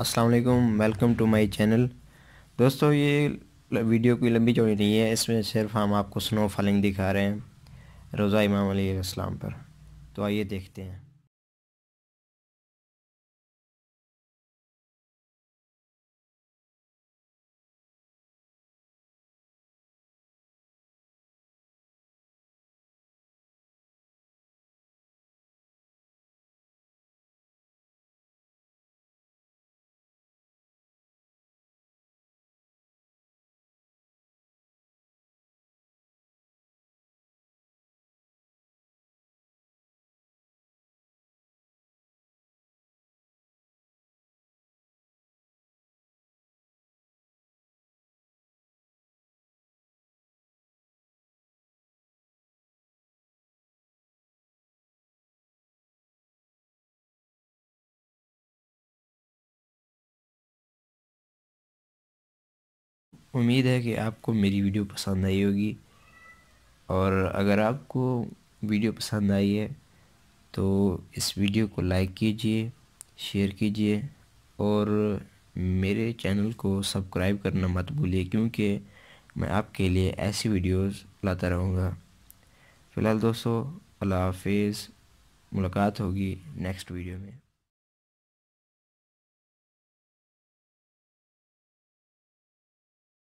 अस्सलाम welcome to my channel दोस्तों ये वीडियो की लंबी चौड़ी नहीं है इसमें सिर्फ हम आपको स्नो फॉलिंग दिखा रहे हैं रोज़ा इमाम पर तो आइए देखते हैं उम्मीद है कि आपको मेरी वीडियो पसंद आई होगी और अगर आपको वीडियो पसंद आई है तो इस वीडियो को लाइक कीजिए शेयर कीजिए और मेरे चैनल को सब्सक्राइब करना मत भूलिए क्योंकि मैं आपके लिए ऐसी वीडियोस लाता रहूँगा फ़िलहाल दोस्तों अल्लाह हाफिज़ मुलाकात होगी नेक्स्ट वीडियो में